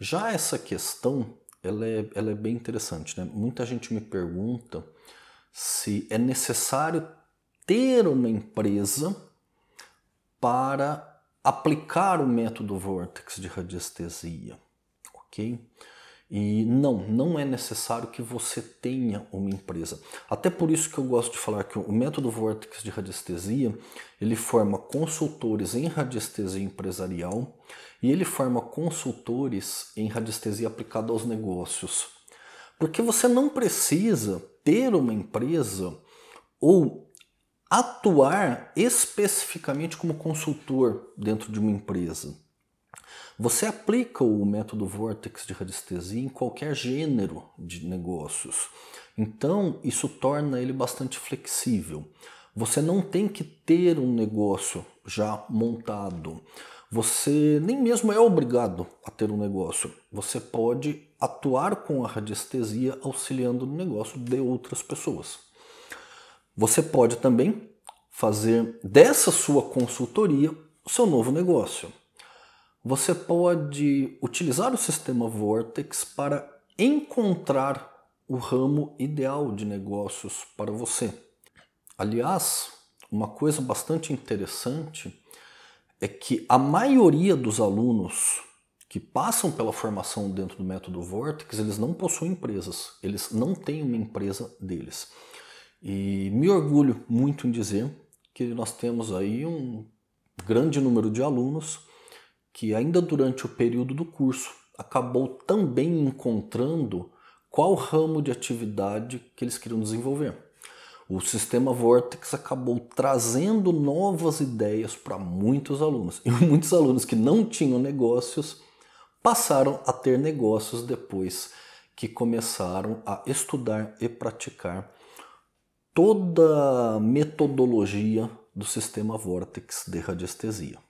Já essa questão, ela é, ela é bem interessante, né? Muita gente me pergunta se é necessário ter uma empresa para aplicar o método Vortex de radiestesia, ok? E não, não é necessário que você tenha uma empresa. Até por isso que eu gosto de falar que o método Vortex de radiestesia, ele forma consultores em radiestesia empresarial e ele forma consultores em radiestesia aplicada aos negócios. Porque você não precisa ter uma empresa ou atuar especificamente como consultor dentro de uma empresa. Você aplica o método Vortex de radiestesia em qualquer gênero de negócios. Então, isso torna ele bastante flexível. Você não tem que ter um negócio já montado. Você nem mesmo é obrigado a ter um negócio. Você pode atuar com a radiestesia auxiliando no negócio de outras pessoas. Você pode também fazer dessa sua consultoria o seu novo negócio você pode utilizar o sistema Vortex para encontrar o ramo ideal de negócios para você. Aliás, uma coisa bastante interessante é que a maioria dos alunos que passam pela formação dentro do método Vortex, eles não possuem empresas, eles não têm uma empresa deles. E me orgulho muito em dizer que nós temos aí um grande número de alunos que ainda durante o período do curso acabou também encontrando qual ramo de atividade que eles queriam desenvolver. O sistema Vortex acabou trazendo novas ideias para muitos alunos. E muitos alunos que não tinham negócios passaram a ter negócios depois que começaram a estudar e praticar toda a metodologia do sistema Vortex de radiestesia.